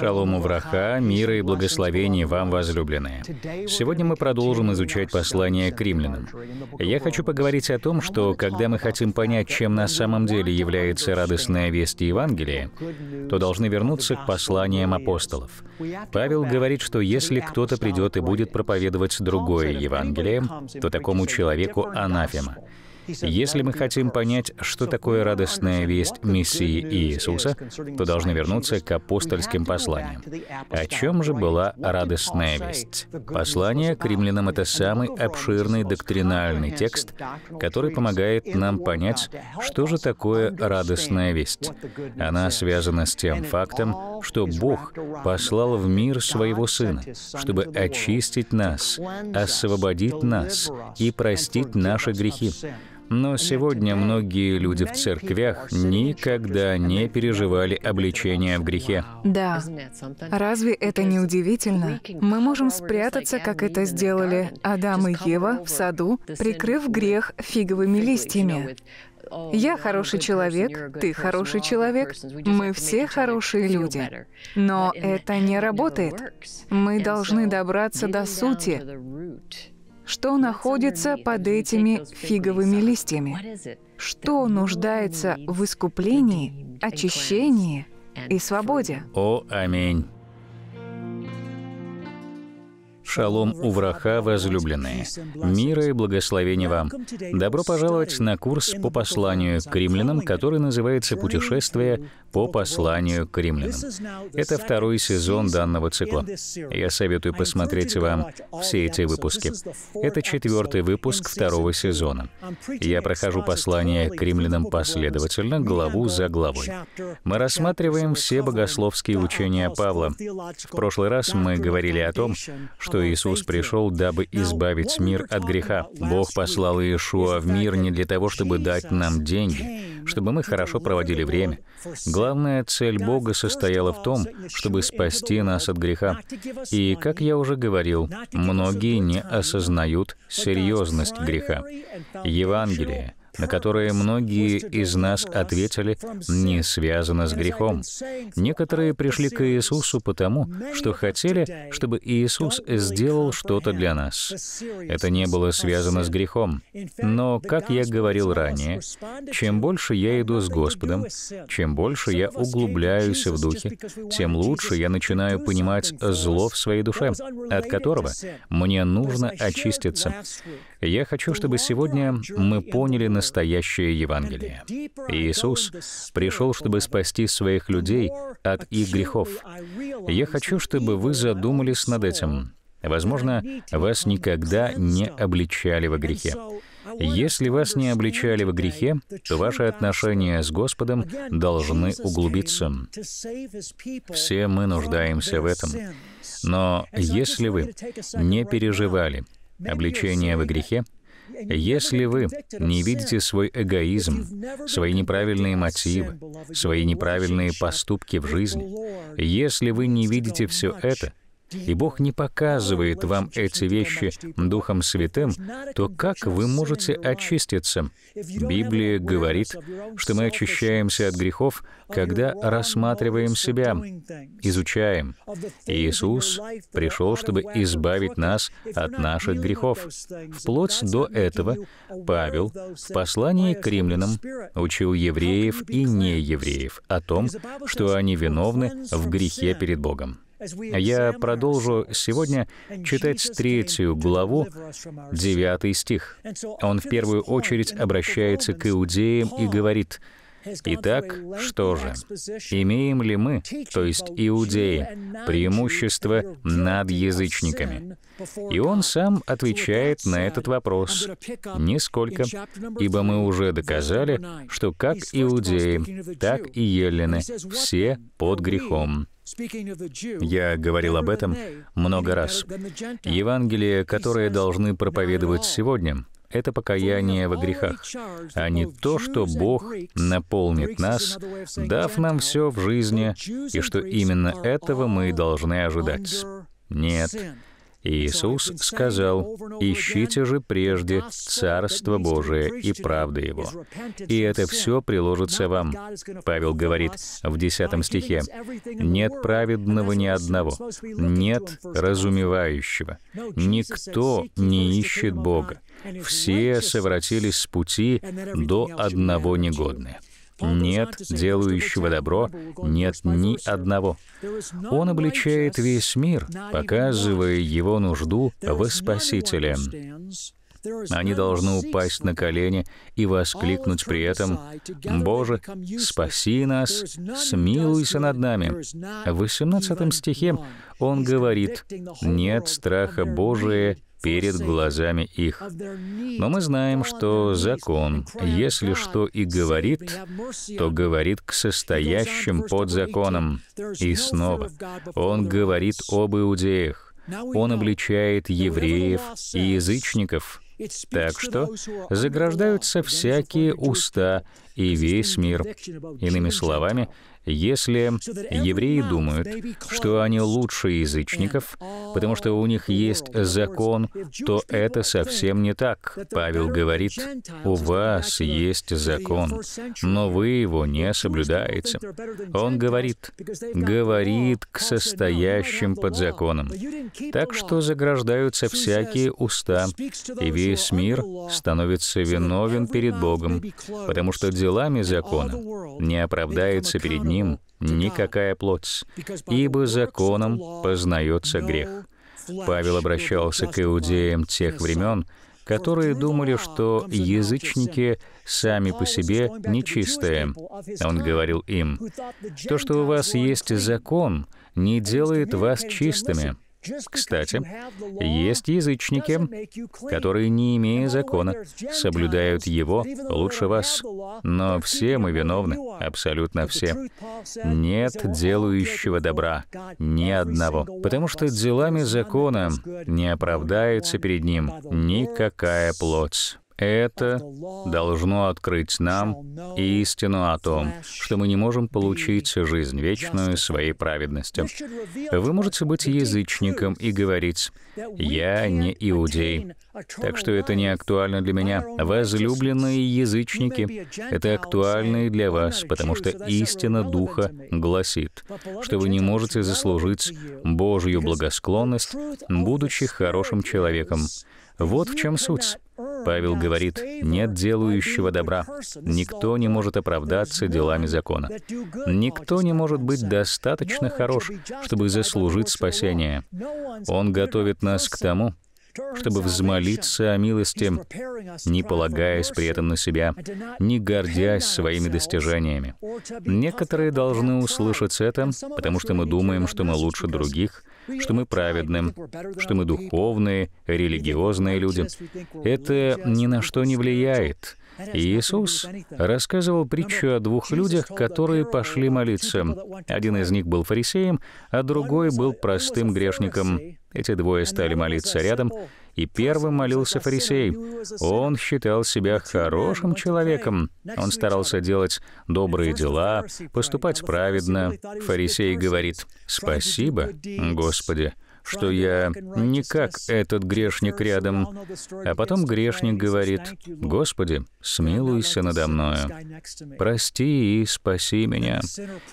Шалому Увраха, мира и благословений вам, возлюбленные. Сегодня мы продолжим изучать послание к римлянам. Я хочу поговорить о том, что когда мы хотим понять, чем на самом деле является радостная весть Евангелия, то должны вернуться к посланиям апостолов. Павел говорит, что если кто-то придет и будет проповедовать другое Евангелие, то такому человеку анафема. Если мы хотим понять, что такое радостная весть Мессии Иисуса, то должны вернуться к апостольским посланиям. О чем же была радостная весть? Послание к римлянам — это самый обширный доктринальный текст, который помогает нам понять, что же такое радостная весть. Она связана с тем фактом, что Бог послал в мир Своего Сына, чтобы очистить нас, освободить нас и простить наши грехи. Но сегодня многие люди в церквях никогда не переживали обличения в грехе. Да. Разве это не удивительно? Мы можем спрятаться, как это сделали Адам и Ева в саду, прикрыв грех фиговыми листьями. Я хороший человек, ты хороший человек, мы все хорошие люди. Но это не работает. Мы должны добраться до сути. Что находится под этими фиговыми листьями? Что нуждается в искуплении, очищении и свободе? О, аминь. Шалом Увраха, возлюбленные. Мира и благословения вам. Добро пожаловать на курс по посланию к римлянам, который называется «Путешествие по посланию к римлянам». Это второй сезон данного цикла. Я советую посмотреть вам все эти выпуски. Это четвертый выпуск второго сезона. Я прохожу послание к римлянам последовательно, главу за главой. Мы рассматриваем все богословские учения Павла. В прошлый раз мы говорили о том, что Иисус пришел, дабы избавить мир от греха. Бог послал Иешуа в мир не для того, чтобы дать нам деньги, чтобы мы хорошо проводили время. Главная цель Бога состояла в том, чтобы спасти нас от греха. И, как я уже говорил, многие не осознают серьезность греха. Евангелие — на которые многие из нас ответили, не связано с грехом. Некоторые пришли к Иисусу потому, что хотели, чтобы Иисус сделал что-то для нас. Это не было связано с грехом. Но, как я говорил ранее, чем больше я иду с Господом, чем больше я углубляюсь в Духе, тем лучше я начинаю понимать зло в своей душе, от которого мне нужно очиститься. Я хочу, чтобы сегодня мы поняли, настоящее Евангелие. Иисус пришел, чтобы спасти своих людей от их грехов. Я хочу, чтобы вы задумались над этим. Возможно, вас никогда не обличали во грехе. Если вас не обличали во грехе, то ваши отношения с Господом должны углубиться. Все мы нуждаемся в этом. Но если вы не переживали обличение во грехе, если вы не видите свой эгоизм, свои неправильные мотивы, свои неправильные поступки в жизни, если вы не видите все это, и Бог не показывает вам эти вещи Духом Святым, то как вы можете очиститься? Библия говорит, что мы очищаемся от грехов, когда рассматриваем себя, изучаем. Иисус пришел, чтобы избавить нас от наших грехов. Вплоть до этого Павел в послании к римлянам учил евреев и неевреев о том, что они виновны в грехе перед Богом. А я продолжу сегодня читать третью главу, девятый стих. Он в первую очередь обращается к иудеям и говорит, Итак, что же? Имеем ли мы, то есть иудеи, преимущество над язычниками? И он сам отвечает на этот вопрос. Нисколько, ибо мы уже доказали, что как иудеи, так и елены все под грехом. Я говорил об этом много раз. Евангелие, которое должны проповедовать сегодня, это покаяние во грехах, а не то, что Бог наполнит нас, дав нам все в жизни, и что именно этого мы должны ожидать. Нет, Иисус сказал, «Ищите же прежде Царство Божие и правды Его, и это все приложится вам». Павел говорит в 10 стихе, «Нет праведного ни одного, нет разумевающего, никто не ищет Бога, все совратились с пути до одного негодны». Нет делающего добро, нет ни одного. Он обличает весь мир, показывая его нужду во Спасителе. Они должны упасть на колени и воскликнуть при этом, «Боже, спаси нас, смилуйся над нами». В 18 стихе он говорит, «Нет страха Божия перед глазами их. Но мы знаем, что закон, если что и говорит, то говорит к состоящим под законом. И снова, он говорит об иудеях. Он обличает евреев и язычников. Так что заграждаются всякие уста и весь мир. Иными словами, если евреи думают, что они лучше язычников, потому что у них есть закон, то это совсем не так. Павел говорит, у вас есть закон, но вы его не соблюдаете. Он говорит, говорит к состоящим под законом. Так что заграждаются всякие уста, и весь мир становится виновен перед Богом, потому что делами закона не оправдается перед ним никакая плоть, ибо законом познается грех». Павел обращался к иудеям тех времен, которые думали, что язычники сами по себе нечистые. Он говорил им, «То, что у вас есть закон, не делает вас чистыми». Кстати, есть язычники, которые, не имея закона, соблюдают его лучше вас. Но все мы виновны, абсолютно все. Нет делающего добра, ни одного. Потому что делами закона не оправдается перед ним никакая плоть. Это должно открыть нам истину о том, что мы не можем получить жизнь вечную своей праведностью. Вы можете быть язычником и говорить, «Я не иудей». Так что это не актуально для меня. Возлюбленные язычники — это актуально и для вас, потому что истина Духа гласит, что вы не можете заслужить Божью благосклонность, будучи хорошим человеком. Вот в чем суть. Павел говорит, нет делающего добра. Никто не может оправдаться делами закона. Никто не может быть достаточно хорош, чтобы заслужить спасение. Он готовит нас к тому, чтобы взмолиться о милости, не полагаясь при этом на себя, не гордясь своими достижениями. Некоторые должны услышать это, потому что мы думаем, что мы лучше других, что мы праведны, что мы духовные, религиозные люди. Это ни на что не влияет. Иисус рассказывал притчу о двух людях, которые пошли молиться. Один из них был фарисеем, а другой был простым грешником. Эти двое стали молиться рядом, и первым молился фарисей. Он считал себя хорошим человеком. Он старался делать добрые дела, поступать праведно. Фарисей говорит, «Спасибо, Господи, что я не как этот грешник рядом. А потом грешник говорит, «Господи, смилуйся надо мною, прости и спаси меня».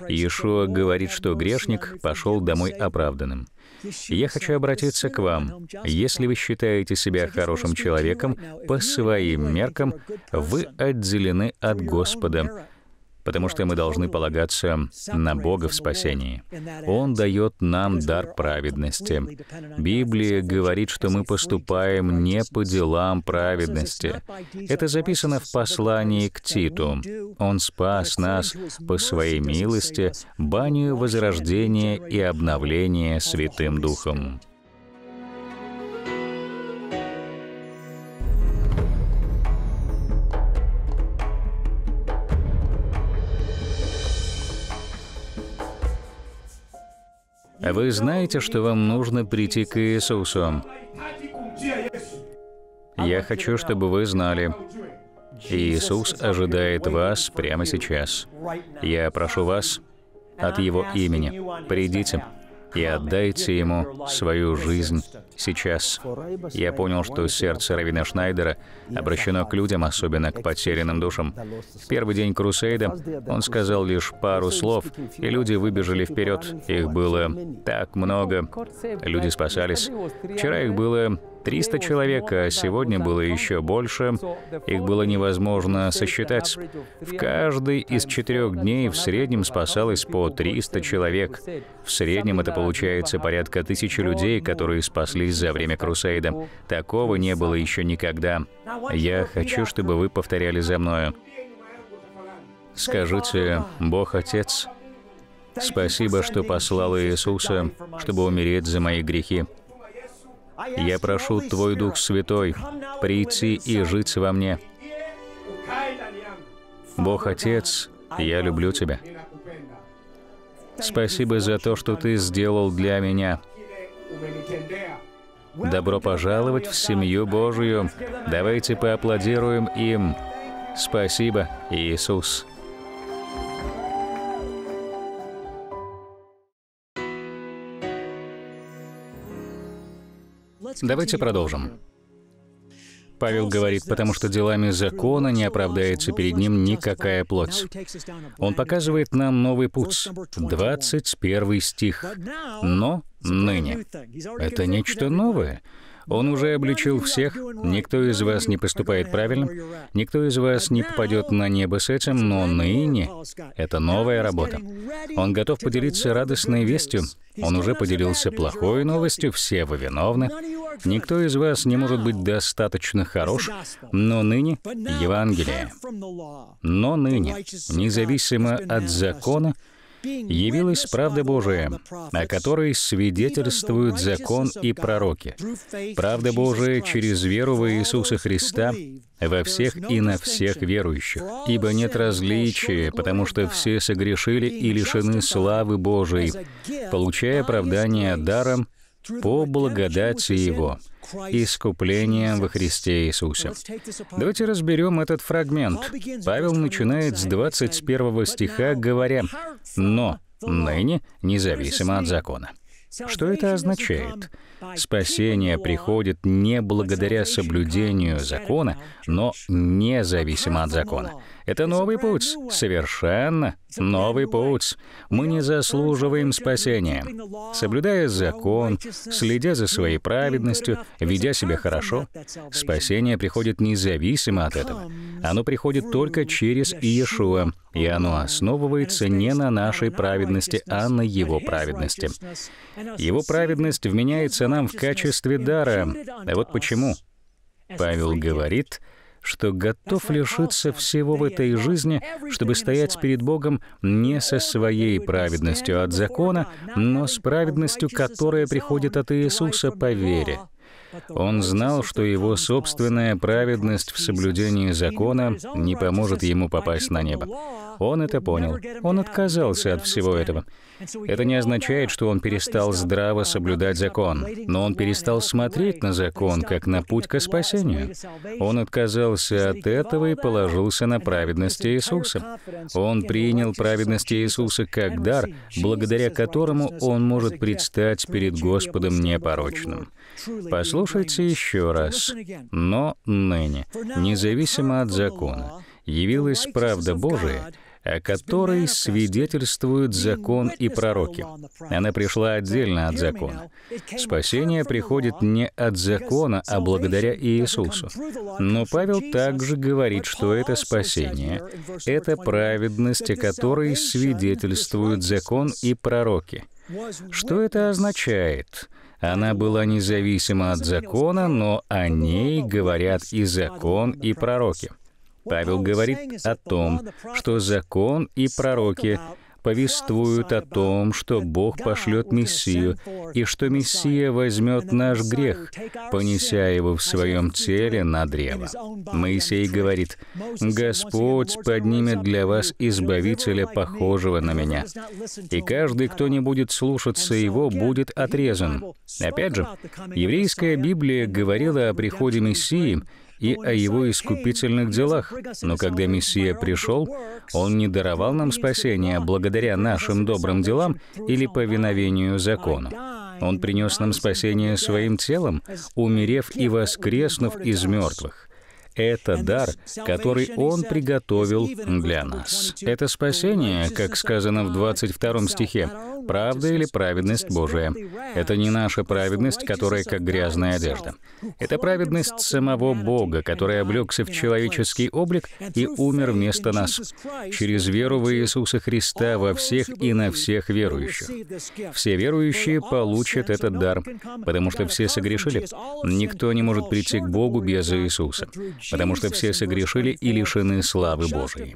Иешуа говорит, что грешник пошел домой оправданным. Я хочу обратиться к вам. Если вы считаете себя хорошим человеком, по своим меркам вы отделены от Господа потому что мы должны полагаться на Бога в спасении. Он дает нам дар праведности. Библия говорит, что мы поступаем не по делам праведности. Это записано в послании к Титу. Он спас нас по своей милости, банию возрождения и обновления Святым Духом. Вы знаете, что вам нужно прийти к Иисусу. Я хочу, чтобы вы знали, Иисус ожидает вас прямо сейчас. Я прошу вас от Его имени. Придите и отдайте Ему свою жизнь сейчас. Я понял, что сердце Равина Шнайдера обращено к людям, особенно к потерянным душам. В первый день Крусейда он сказал лишь пару слов, и люди выбежали вперед. Их было так много. Люди спасались. Вчера их было 300 человек, а сегодня было еще больше. Их было невозможно сосчитать. В каждый из четырех дней в среднем спасалось по 300 человек. В среднем это получается порядка тысячи людей, которые спаслись за время Крусейда. Такого не было еще никогда. Я хочу, чтобы вы повторяли за мною. Скажите, Бог Отец, спасибо, что послал Иисуса, чтобы умереть за мои грехи. Я прошу Твой Дух Святой прийти и жить во мне. Бог Отец, я люблю Тебя. Спасибо за то, что Ты сделал для меня. Добро пожаловать в семью Божию. Давайте поаплодируем им. Спасибо, Иисус. Давайте продолжим. Павел говорит, потому что делами закона не оправдается перед ним никакая плоть. Он показывает нам новый путь. 21 стих. Но ныне. Это нечто новое. Он уже обличил всех. Никто из вас не поступает правильно. Никто из вас не попадет на небо с этим, но ныне это новая работа. Он готов поделиться радостной вестью. Он уже поделился плохой новостью. Все вы виновны. Никто из вас не может быть достаточно хорош, но ныне Евангелие. Но ныне, независимо от закона, явилась правда Божия, о которой свидетельствуют закон и пророки. Правда Божия через веру в Иисуса Христа во всех и на всех верующих. Ибо нет различия, потому что все согрешили и лишены славы Божией, получая оправдание даром по благодати Его, искуплением во Христе Иисусе. Давайте разберем этот фрагмент. Павел начинает с 21 стиха, говоря, но ныне независимо от закона. Что это означает? Спасение приходит не благодаря соблюдению закона, но независимо от закона. Это новый путь, совершенно новый путь. Мы не заслуживаем спасения. Соблюдая закон, следя за своей праведностью, ведя себя хорошо, спасение приходит независимо от этого. Оно приходит только через Иешуа, и оно основывается не на нашей праведности, а на Его праведности. Его праведность вменяется нам в качестве дара. А вот почему. Павел говорит, что готов лишиться всего в этой жизни, чтобы стоять перед Богом не со своей праведностью от закона, но с праведностью, которая приходит от Иисуса по вере. Он знал, что его собственная праведность в соблюдении закона не поможет ему попасть на небо. Он это понял. Он отказался от всего этого. Это не означает, что он перестал здраво соблюдать закон, но он перестал смотреть на закон как на путь к спасению. Он отказался от этого и положился на праведность Иисуса. Он принял праведность Иисуса как дар, благодаря которому он может предстать перед Господом непорочным. Послушайте еще раз. Но ныне, независимо от закона, явилась правда Божия, о которой свидетельствуют закон и пророки. Она пришла отдельно от закона. Спасение приходит не от закона, а благодаря Иисусу. Но Павел также говорит, что это спасение, это праведность, о которой свидетельствуют закон и пророки. Что это означает? Она была независима от закона, но о ней говорят и закон, и пророки. Павел говорит о том, что закон и пророки повествуют о том, что Бог пошлет Мессию, и что Мессия возьмет наш грех, понеся его в своем теле на древо. Моисей говорит, «Господь поднимет для вас избавителя, похожего на меня, и каждый, кто не будет слушаться его, будет отрезан». Опять же, еврейская Библия говорила о приходе Мессии, и о его искупительных делах. Но когда Мессия пришел, он не даровал нам спасения благодаря нашим добрым делам или повиновению закону. Он принес нам спасение своим телом, умерев и воскреснув из мертвых это дар, который Он приготовил для нас. Это спасение, как сказано в 22 стихе, правда или праведность Божия. Это не наша праведность, которая как грязная одежда. Это праведность самого Бога, который облегся в человеческий облик и умер вместо нас, через веру в Иисуса Христа во всех и на всех верующих. Все верующие получат этот дар, потому что все согрешили. Никто не может прийти к Богу без Иисуса потому что все согрешили и лишены славы Божией.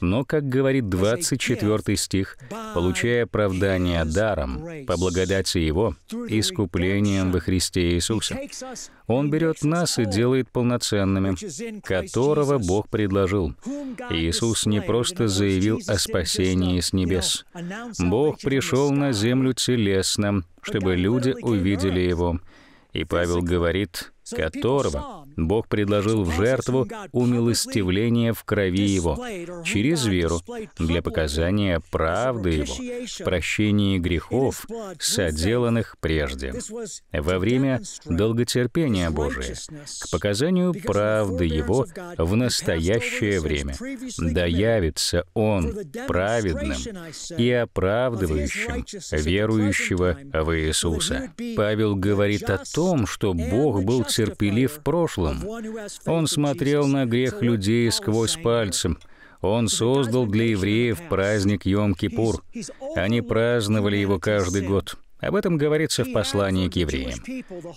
Но, как говорит 24 стих, получая оправдание даром, по благодати Его, искуплением во Христе Иисусе, Он берет нас и делает полноценными, которого Бог предложил. Иисус не просто заявил о спасении с небес. Бог пришел на землю телесно, чтобы люди увидели Его. И Павел говорит, которого Бог предложил в жертву умилостивление в крови Его через веру для показания правды Его в прощении грехов, соделанных прежде, во время долготерпения Божия, к показанию правды Его в настоящее время. Да явится Он праведным и оправдывающим верующего в Иисуса. Павел говорит о том, что Бог был терпелив терпелив в прошлом. Он смотрел на грех людей сквозь пальцем. Он создал для евреев праздник Йом-Кипур. Они праздновали его каждый год. Об этом говорится в послании к евреям.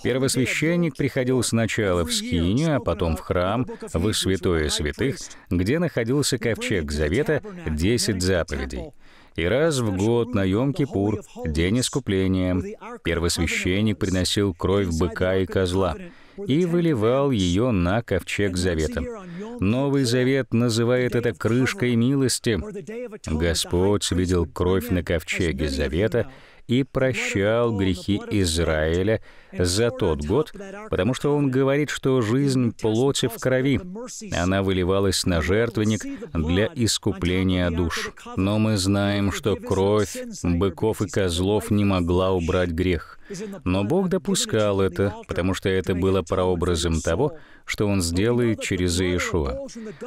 Первосвященник приходил сначала в скинию, а потом в храм, в святое святых, где находился ковчег Завета, десять заповедей. И раз в год на Йом-Кипур, день искупления, первосвященник приносил кровь быка и козла — и выливал ее на ковчег завета. Новый завет называет это крышкой милости. Господь видел кровь на ковчеге завета, и прощал грехи Израиля за тот год, потому что он говорит, что жизнь плоти в крови. Она выливалась на жертвенник для искупления душ. Но мы знаем, что кровь быков и козлов не могла убрать грех. Но Бог допускал это, потому что это было прообразом того, что Он сделает через Иешуа.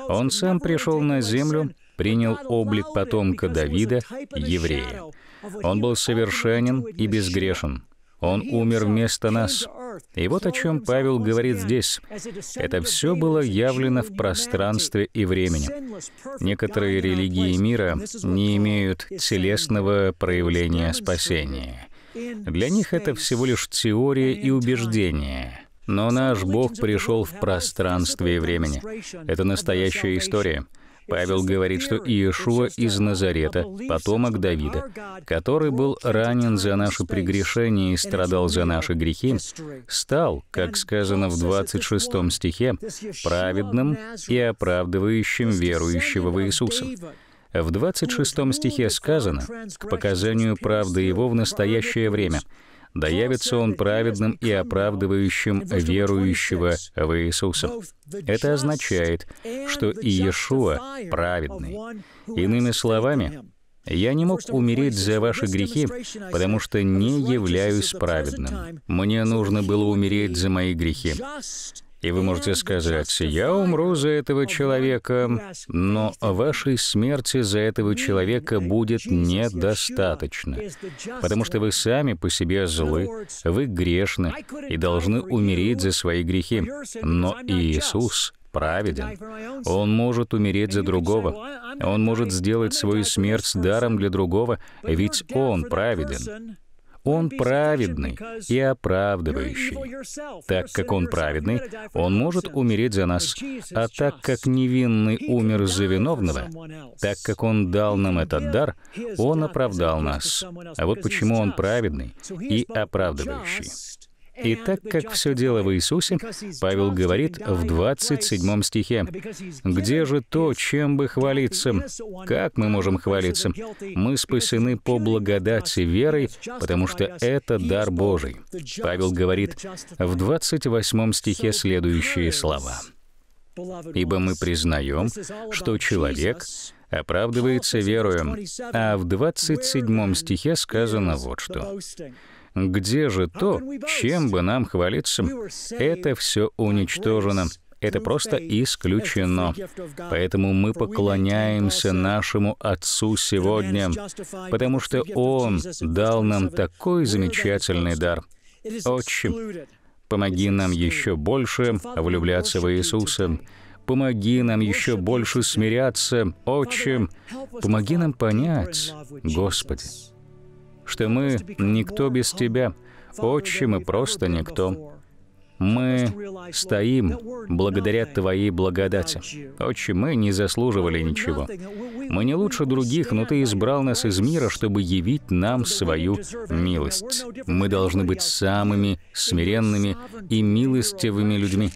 Он сам пришел на землю, принял облик потомка Давида, еврея. Он был совершенен и безгрешен. Он умер вместо нас. И вот о чем Павел говорит здесь. Это все было явлено в пространстве и времени. Некоторые религии мира не имеют телесного проявления спасения. Для них это всего лишь теория и убеждение. Но наш Бог пришел в пространстве и времени. Это настоящая история. Павел говорит, что Иешуа из Назарета, потомок Давида, который был ранен за наши прегрешения и страдал за наши грехи, стал, как сказано в 26 стихе, праведным и оправдывающим верующего в Иисуса. В 26 стихе сказано «к показанию правды его в настоящее время», да явится он праведным и оправдывающим верующего в Иисуса. Это означает, что Иешуа праведный. Иными словами, я не мог умереть за ваши грехи, потому что не являюсь праведным. Мне нужно было умереть за мои грехи. И вы можете сказать, я умру за этого человека, но вашей смерти за этого человека будет недостаточно, потому что вы сами по себе злы, вы грешны и должны умереть за свои грехи. Но Иисус праведен. Он может умереть за другого. Он может сделать свою смерть даром для другого, ведь Он праведен. Он праведный и оправдывающий. Так как Он праведный, Он может умереть за нас. А так как невинный умер за виновного, так как Он дал нам этот дар, Он оправдал нас. А вот почему Он праведный и оправдывающий. И так как все дело в Иисусе, Павел говорит в 27 стихе, «Где же то, чем бы хвалиться? Как мы можем хвалиться? Мы спасены по благодати верой, потому что это дар Божий». Павел говорит в 28 стихе следующие слова. «Ибо мы признаем, что человек оправдывается верою». А в 27 стихе сказано вот что. Где же то, чем бы нам хвалиться? Это все уничтожено. Это просто исключено. Поэтому мы поклоняемся нашему Отцу сегодня, потому что Он дал нам такой замечательный дар. Отче, помоги нам еще больше влюбляться в Иисуса. Помоги нам еще больше смиряться, Отче. Помоги нам понять, Господи, что мы никто без Тебя. Отче, мы просто никто. Мы стоим благодаря Твоей благодати. Отче, мы не заслуживали ничего. Мы не лучше других, но Ты избрал нас из мира, чтобы явить нам свою милость. Мы должны быть самыми смиренными и милостивыми людьми.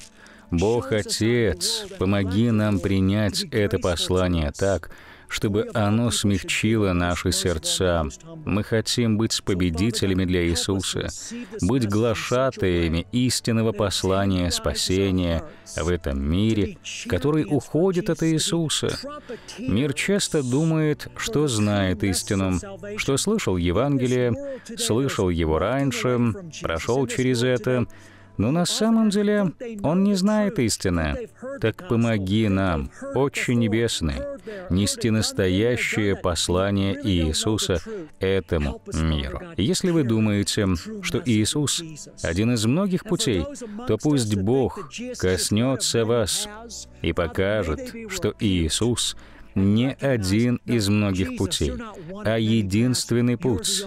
Бог Отец, помоги нам принять это послание так, чтобы оно смягчило наши сердца. Мы хотим быть победителями для Иисуса, быть глашатаями истинного послания спасения в этом мире, который уходит от Иисуса. Мир часто думает, что знает истину, что слышал Евангелие, слышал его раньше, прошел через это, но на самом деле он не знает истины. Так помоги нам, Отче Небесный, нести настоящее послание Иисуса этому миру. Если вы думаете, что Иисус — один из многих путей, то пусть Бог коснется вас и покажет, что Иисус не один из многих путей, а единственный путь.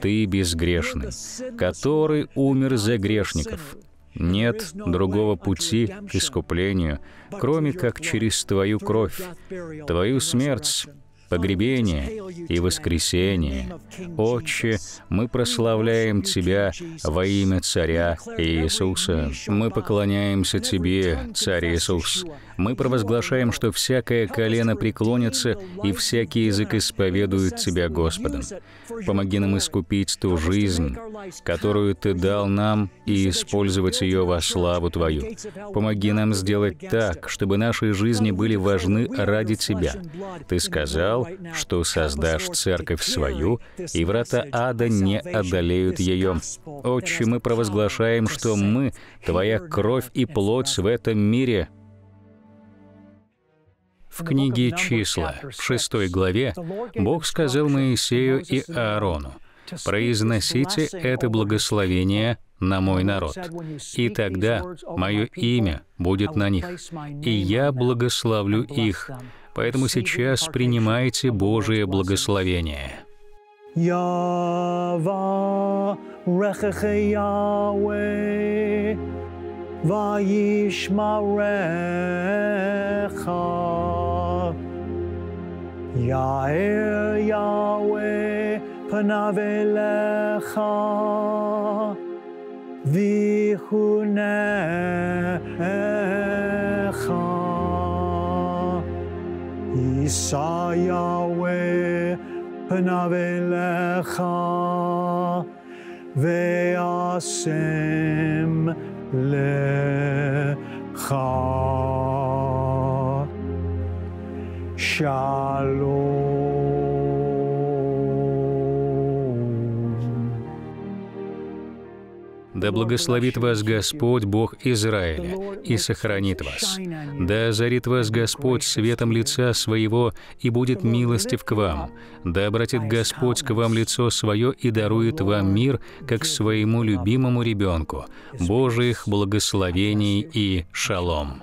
Ты безгрешный, который умер за грешников. Нет другого пути к искуплению, кроме как через Твою кровь, Твою смерть погребение и воскресение. Отче, мы прославляем Тебя во имя Царя Иисуса. Мы поклоняемся Тебе, Царь Иисус. Мы провозглашаем, что всякое колено преклонится и всякий язык исповедует Тебя Господом. Помоги нам искупить ту жизнь, которую Ты дал нам, и использовать ее во славу Твою. Помоги нам сделать так, чтобы наши жизни были важны ради Тебя. Ты сказал, того, что создашь церковь свою, и врата ада не одолеют ее. Отче, мы провозглашаем, что мы — твоя кровь и плоть в этом мире». В книге «Числа», в шестой главе, Бог сказал Моисею и Аарону, «Произносите это благословение на мой народ, и тогда мое имя будет на них, и я благословлю их, Поэтому сейчас принимайте Божие благословение. Яэр Яуэ, Панавелеха, Вихуне, יישא יהוה פניו אליך, והשם לך. שלום. Да благословит вас Господь, Бог Израиля, и сохранит вас. Да озарит вас Господь светом лица своего, и будет милостив к вам. Да обратит Господь к вам лицо свое и дарует вам мир, как своему любимому ребенку. Божьих благословений и шалом.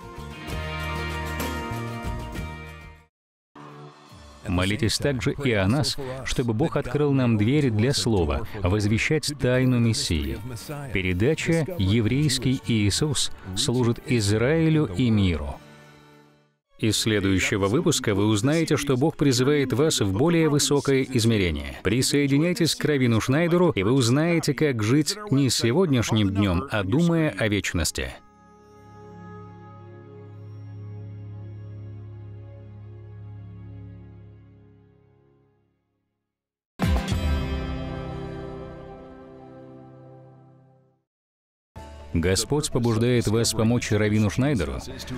Молитесь также и о нас, чтобы Бог открыл нам двери для слова, возвещать тайну Мессии. Передача «Еврейский Иисус» служит Израилю и миру. Из следующего выпуска вы узнаете, что Бог призывает вас в более высокое измерение. Присоединяйтесь к Равину Шнайдеру, и вы узнаете, как жить не сегодняшним днем, а думая о вечности. Господь побуждает вас помочь Равину Шнайдеру.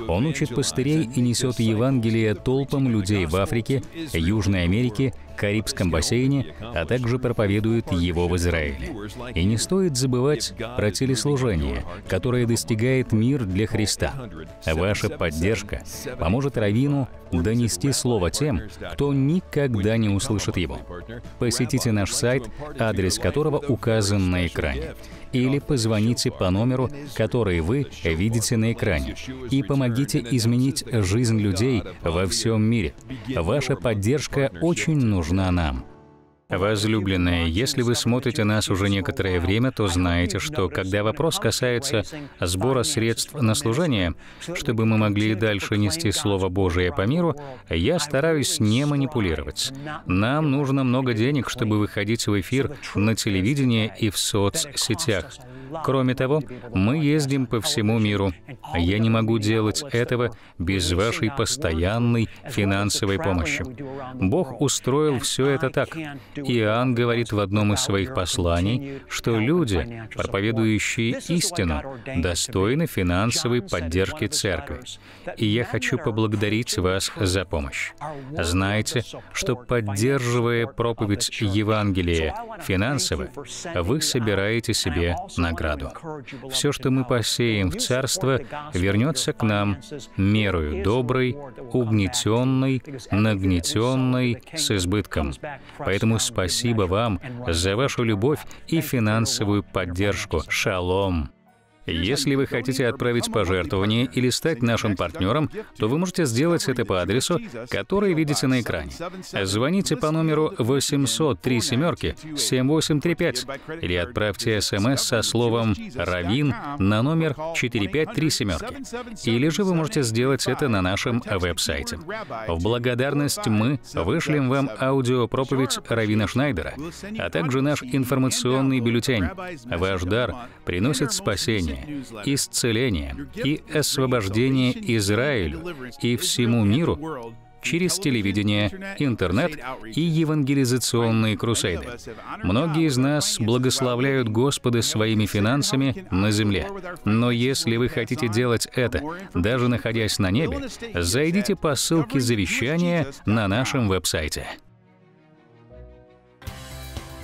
Он учит пастырей и несет Евангелие толпам людей в Африке, Южной Америке Карибском бассейне, а также проповедует его в Израиле. И не стоит забывать про телеслужение, которое достигает мир для Христа. Ваша поддержка поможет Равину донести слово тем, кто никогда не услышит его. Посетите наш сайт, адрес которого указан на экране или позвоните по номеру, который вы видите на экране, и помогите изменить жизнь людей во всем мире. Ваша поддержка очень нужна нужна нам. Возлюбленные, если вы смотрите нас уже некоторое время, то знаете, что когда вопрос касается сбора средств на служение, чтобы мы могли дальше нести Слово Божие по миру, я стараюсь не манипулировать. Нам нужно много денег, чтобы выходить в эфир на телевидении и в соцсетях. Кроме того, мы ездим по всему миру. Я не могу делать этого без вашей постоянной финансовой помощи. Бог устроил все это так. Иоанн говорит в одном из своих посланий, что люди, проповедующие истину, достойны финансовой поддержки церкви. И я хочу поблагодарить вас за помощь. Знаете, что поддерживая проповедь Евангелия финансово, вы собираете себе награду. Все, что мы посеем в Царство, вернется к нам мерою доброй, угнетенной, нагнетенной, с избытком. Поэтому спасибо вам за вашу любовь и финансовую поддержку. Шалом! Если вы хотите отправить пожертвование или стать нашим партнером, то вы можете сделать это по адресу, который видите на экране. Звоните по номеру 803 семерки 7835 или отправьте смс со словом «Равин» на номер 453 семерки. Или же вы можете сделать это на нашем веб-сайте. В благодарность мы вышлем вам аудиопроповедь Равина Шнайдера, а также наш информационный бюллетень. Ваш дар приносит спасение спасение, исцеление и освобождение Израилю и всему миру через телевидение, интернет и евангелизационные крусейды. Многие из нас благословляют Господа своими финансами на земле. Но если вы хотите делать это, даже находясь на небе, зайдите по ссылке завещания на нашем веб-сайте.